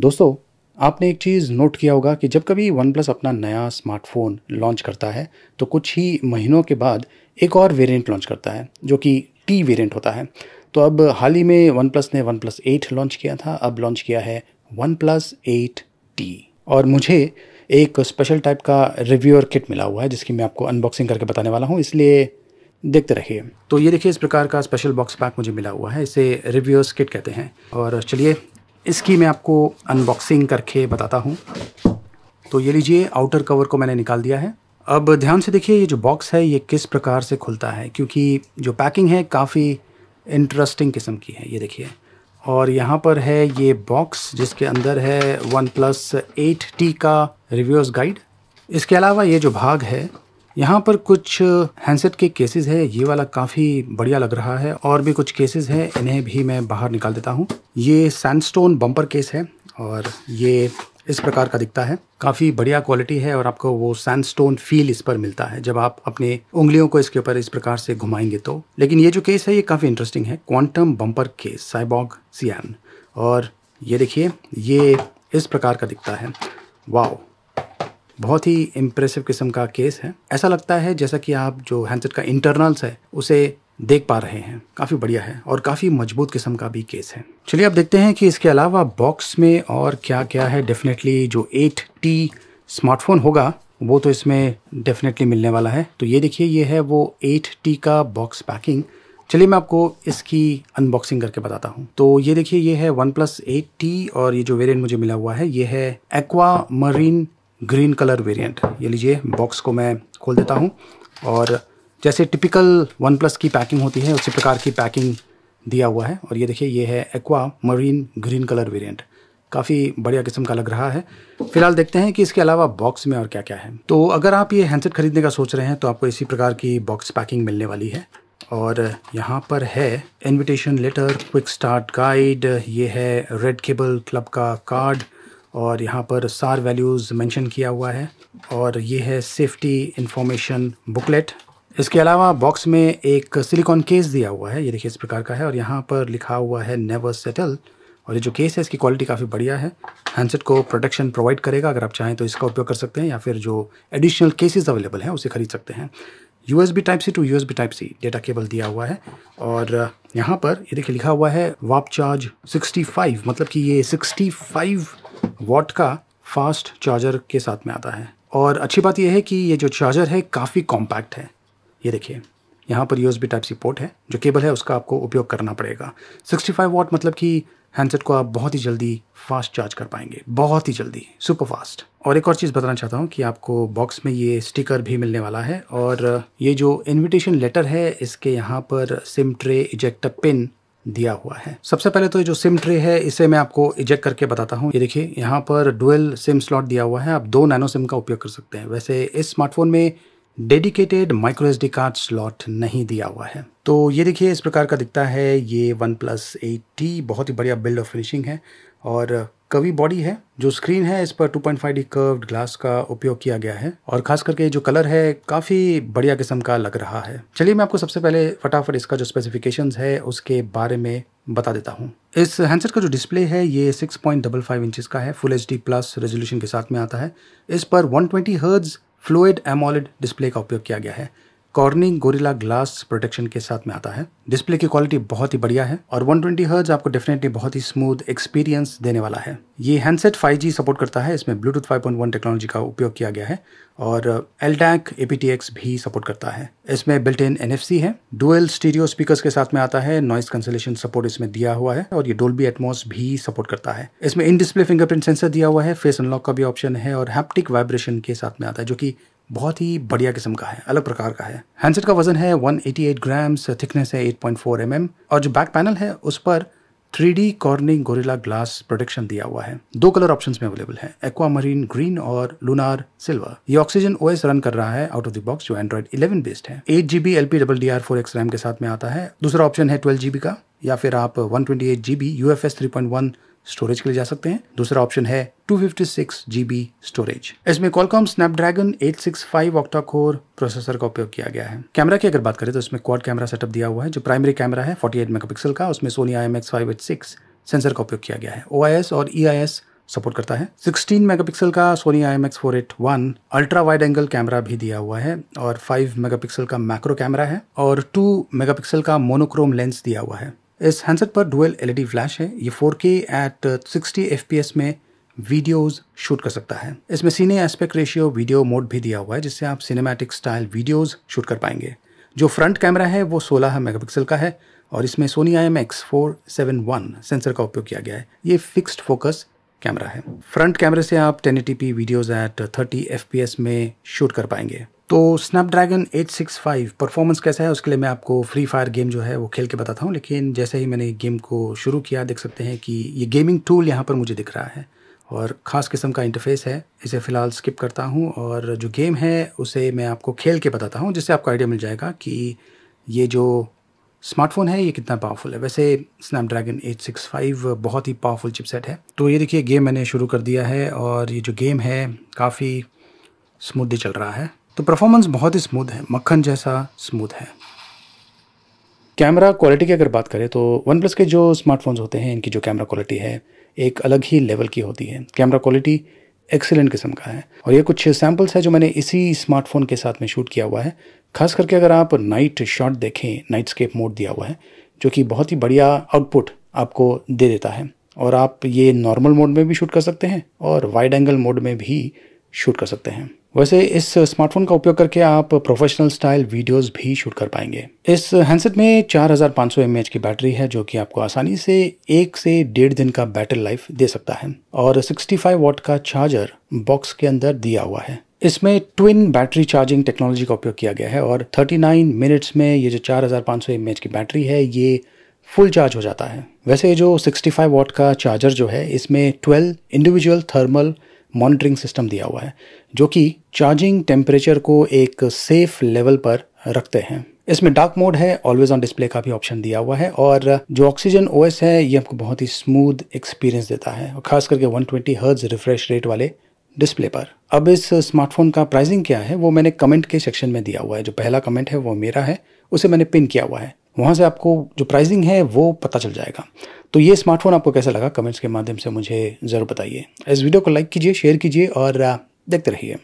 दोस्तों आपने एक चीज़ नोट किया होगा कि जब कभी वन प्लस अपना नया स्मार्टफोन लॉन्च करता है तो कुछ ही महीनों के बाद एक और वेरिएंट लॉन्च करता है जो कि टी वेरिएंट होता है तो अब हाल ही में वन प्लस ने वन प्लस एट लॉन्च किया था अब लॉन्च किया है वन प्लस एट टी और मुझे एक स्पेशल टाइप का रिव्यूअर किट मिला हुआ है जिसकी मैं आपको अनबॉक्सिंग करके बताने वाला हूँ इसलिए देखते रहिए तो ये देखिए इस प्रकार का स्पेशल बॉक्स पैक मुझे मिला हुआ है इसे रिव्यूअर्स किट कहते हैं और चलिए इसकी मैं आपको अनबॉक्सिंग करके बताता हूँ तो ये लीजिए आउटर कवर को मैंने निकाल दिया है अब ध्यान से देखिए ये जो बॉक्स है ये किस प्रकार से खुलता है क्योंकि जो पैकिंग है काफ़ी इंटरेस्टिंग किस्म की है ये देखिए और यहाँ पर है ये बॉक्स जिसके अंदर है वन प्लस एट टी का रिव्यूज़ गाइड इसके अलावा ये जो भाग है यहाँ पर कुछ हैंडसेट के केसेस है ये वाला काफ़ी बढ़िया लग रहा है और भी कुछ केसेस हैं इन्हें भी मैं बाहर निकाल देता हूँ ये सैंडस्टोन बम्पर केस है और ये इस प्रकार का दिखता है काफ़ी बढ़िया क्वालिटी है और आपको वो सैंडस्टोन फील इस पर मिलता है जब आप अपने उंगलियों को इसके ऊपर इस प्रकार से घुमाएंगे तो लेकिन ये जो केस है ये काफ़ी इंटरेस्टिंग है क्वांटम बम्पर केस साइबॉग सियान और ये देखिए ये इस प्रकार का दिखता है वाओ बहुत ही इम्प्रेसिव किस्म का केस है ऐसा लगता है जैसा कि आप जो हैंडसेट का इंटरनल्स है उसे देख पा रहे हैं काफ़ी बढ़िया है और काफ़ी मजबूत किस्म का भी केस है चलिए आप देखते हैं कि इसके अलावा बॉक्स में और क्या क्या है डेफिनेटली जो एट टी स्मार्टफोन होगा वो तो इसमें डेफिनेटली मिलने वाला है तो ये देखिए ये है वो एट टी का बॉक्स पैकिंग चलिए मैं आपको इसकी अनबॉक्सिंग करके बताता हूँ तो ये देखिए ये है वन प्लस एट टी और ये जो वेरियंट मुझे मिला हुआ है ये है aquamarine green colour variant ये लीजिए बॉक्स को मैं खोल देता हूँ और जैसे टिपिकल वन प्लस की पैकिंग होती है उसी प्रकार की पैकिंग दिया हुआ है और ये देखिए ये है aquamarine green colour variant काफ़ी बढ़िया किस्म का लग रहा है फिलहाल देखते हैं कि इसके अलावा बॉक्स में और क्या क्या है तो अगर आप ये हैंडसेट खरीदने का सोच रहे हैं तो आपको इसी प्रकार की बॉक्स पैकिंग मिलने वाली है और यहाँ पर है invitation letter quick start guide ये है रेड केबल क्लब का कार्ड और यहाँ पर सार वैल्यूज़ मेंशन किया हुआ है और ये है सेफ्टी इन्फॉर्मेशन बुकलेट इसके अलावा बॉक्स में एक सिलिकॉन केस दिया हुआ है ये देखिए इस प्रकार का है और यहाँ पर लिखा हुआ है नेवर सेटल और ये जो केस है इसकी क्वालिटी काफ़ी बढ़िया है हैंडसेट को प्रोटेक्शन प्रोवाइड करेगा अगर आप चाहें तो इसका उपयोग कर सकते हैं या फिर जो एडिशनल केसेस अवेलेबल हैं उसे खरीद सकते हैं U S B type C to U S B type C data cable दिया हुआ है और यहाँ पर ये देखिए लिखा हुआ है वाप चार्ज सिक्सटी फाइव मतलब कि ये सिक्सटी फाइव वॉट का फास्ट चार्जर के साथ में आता है और अच्छी बात यह है कि ये जो चार्जर है काफ़ी कॉम्पैक्ट है ये देखिए यहाँ पर यूएसबी टाइप सी पोर्ट है जो केबल है उसका आपको उपयोग करना पड़ेगा 65 वॉट मतलब कि हैंडसेट को आप बहुत ही जल्दी फास्ट चार्ज कर पाएंगे बहुत ही जल्दी सुपर फास्ट और एक और चीज़ बताना चाहता हूँ कि आपको बॉक्स में ये स्टिकर भी मिलने वाला है और ये जो इनविटेशन लेटर है इसके यहाँ पर सिम ट्रे इजेक्टर पिन दिया हुआ है सबसे पहले तो ये जो सिम ट्रे है इसे मैं आपको इजेक्ट करके बताता हूँ ये देखिए यहाँ पर डुअल सिम स्लॉट दिया हुआ है आप दो नैनो सिम का उपयोग कर सकते हैं वैसे इस स्मार्टफोन में dedicated micro S card slot नहीं दिया हुआ है तो ये देखिए इस प्रकार का दिखता है ये वन प्लस बहुत ही बढ़िया बिल्ड और फिनिशिंग है और कवी बॉडी है जो स्क्रीन है इस पर 2.5 डी कर्व्ड ग्लास का उपयोग किया गया है और खास करके जो कलर है काफी बढ़िया किस्म का लग रहा है चलिए मैं आपको सबसे पहले फटाफट इसका जो स्पेसिफिकेशन है उसके बारे में बता देता हूँ इस हैंडसेट का जो डिस्प्ले है ये 6.55 पॉइंट इंचज का है फुल एच प्लस रेजोल्यूशन के साथ में आता है इस पर one twenty hertz fluid AMOLED display का उपयोग किया गया है कॉर्निंग गोरिला ग्लास प्रोटेक्शन के साथ में आता है डिस्प्ले की क्वालिटी बहुत ही बढ़िया है और 120 ट्वेंटी हर्ज आपको डेफिनेटली बहुत ही स्मूथ एक्सपीरियंस देने वाला है ये हैंडसेट 5G सपोर्ट करता है इसमें ब्लूटूथ 5.1 टेक्नोलॉजी का उपयोग किया गया है और एल uh, टैक भी सपोर्ट करता है इसमें बिल्ट इन एन है डुअल स्टीरियो स्पीकर के साथ में आता है नॉइस कंसलेशन सपोर्ट इसमें दिया हुआ है और ये डोल्बी एटमोस भी सपोर्ट करता है इसमें इन डिस्प्ले फिंगरप्रिंट सेंसर दिया हुआ है फेस अनलॉक का भी ऑप्शन है और हैप्टिक वाइब्रेशन के साथ में आता है जो कि बहुत ही बढ़िया किस्म का है अलग प्रकार का है हैंडसेट का वजन है 188 ग्राम्स थिकनेस है 8.4 mm और जो बैक पैनल है उस पर three D Corning Gorilla glass protection दिया हुआ है दो कलर ऑप्शंस में अवेलेबल है एक्वा मरीन ग्रीन और लूनार सिल्वर ये ऑक्सीजन ओएस रन कर रहा है आउट ऑफ द बॉक्स जो एंड्रॉइड 11 बेस्ड है eight GB L P double D R four X RAM के साथ में आता है दूसरा ऑप्शन है ट्वेल्व जीबी का या फिर आप one twenty eight GB U F S three point one storage के लिए जा सकते हैं दूसरा ऑप्शन है 256 जीबी स्टोरेज इसमें Qualcomm Snapdragon 865 octa core processor का उपयोग किया गया है कैमरा की अगर बात करें तो इसमें क्वाड कैमरा सेटअप दिया हुआ है जो प्राइमरी कैमरा है 48 मेगापिक्सल का उसमें सोनी आई एम सेंसर का उपयोग किया गया है ओ और ई e सपोर्ट करता है 16 मेगापिक्सल का Sony I M X four eight one ultra wide angle camera भी दिया हुआ है और 5 मेगापिक्सल का मैक्रो कैमरा है और 2 मेगापिक्सल का मोनोक्रोम लेंस दिया हुआ है इस हैंडसेट पर डुअल एलईडी फ्लैश है ये 4K एट 60 FPS में वीडियोस शूट कर सकता है इसमें सीने एस्पेक्ट रेशियो वीडियो मोड भी दिया हुआ है जिससे आप सिनेमैटिक स्टाइल वीडियोस शूट कर पाएंगे जो फ्रंट कैमरा है वो 16 मेगापिक्सल का है और इसमें Sony I M X four seven one sensor का उपयोग किया गया है ये फिक्स्ड फोकस कैमरा है फ्रंट कैमरे से आप ten videos at thirty F में शूट कर पाएंगे तो स्नैपड्रैगन 865 परफॉर्मेंस कैसा है उसके लिए मैं आपको फ्री फायर गेम जो है वो खेल के बताता हूँ लेकिन जैसे ही मैंने गेम को शुरू किया देख सकते हैं कि ये गेमिंग टूल यहाँ पर मुझे दिख रहा है और ख़ास किस्म का इंटरफेस है इसे फ़िलहाल स्किप करता हूँ और जो गेम है उसे मैं आपको खेल के बताता हूँ जिससे आपको आइडिया मिल जाएगा कि ये जो स्मार्टफोन है ये कितना पावरफुल है वैसे स्नैपड्रैगन 865 बहुत ही पावरफुल चिपसेट है तो ये देखिए गेम मैंने शुरू कर दिया है और ये जो गेम है काफ़ी स्मूथली चल रहा है तो परफॉर्मेंस बहुत ही स्मूथ है मक्खन जैसा स्मूथ है कैमरा क्वालिटी की अगर बात करें तो वन प्लस के जो स्मार्टफोन्स होते हैं इनकी जो कैमरा क्वालिटी है एक अलग ही लेवल की होती है कैमरा क्वालिटी एक्सेलेंट किस्म का है और ये कुछ सैम्पल्स है जो मैंने इसी स्मार्टफोन के साथ में शूट किया हुआ है खास करके अगर आप नाइट शॉट देखें नाइट स्केप मोड दिया हुआ है जो कि बहुत ही बढ़िया आउटपुट आपको दे देता है और आप ये नॉर्मल मोड में भी शूट कर सकते हैं और वाइड एंगल मोड में भी शूट कर सकते हैं वैसे इस स्मार्टफोन का उपयोग करके आप प्रोफेशनल स्टाइल वीडियोस भी शूट कर पाएंगे इस हैंडसेट में 4500 हजार की बैटरी है जो कि आपको आसानी से एक से डेढ़ दिन का बैटरी लाइफ दे सकता है और 65 वॉट का चार्जर बॉक्स के अंदर दिया हुआ है इसमें ट्विन बैटरी चार्जिंग टेक्नोलॉजी का उपयोग किया गया है और 39 मिनट्स में ये जो 4500 हजार की बैटरी है ये फुल चार्ज हो जाता है वैसे जो 65 वॉट का चार्जर जो है इसमें 12 इंडिविजुअल थर्मल मॉनिटरिंग सिस्टम दिया हुआ है जो कि चार्जिंग टेम्परेचर को एक सेफ लेवल पर रखते हैं इसमें डार्क मोड है ऑलवेज ऑन डिस्प्ले का भी ऑप्शन दिया हुआ है और जो ऑक्सीजन ओएस है ये आपको बहुत ही स्मूथ एक्सपीरियंस देता है और खास करके 120 ट्वेंटी हर्ज रिफ्रेश रेट वाले डिस्प्ले पर अब इस स्मार्टफोन का प्राइसिंग क्या है वो मैंने कमेंट के सेक्शन में दिया हुआ है जो पहला कमेंट है वो मेरा है उसे मैंने पिन किया हुआ है वहाँ से आपको जो प्राइसिंग है वो पता चल जाएगा तो ये स्मार्टफोन आपको कैसा लगा कमेंट्स के माध्यम से मुझे ज़रूर बताइए इस वीडियो को लाइक कीजिए शेयर कीजिए और देखते रहिए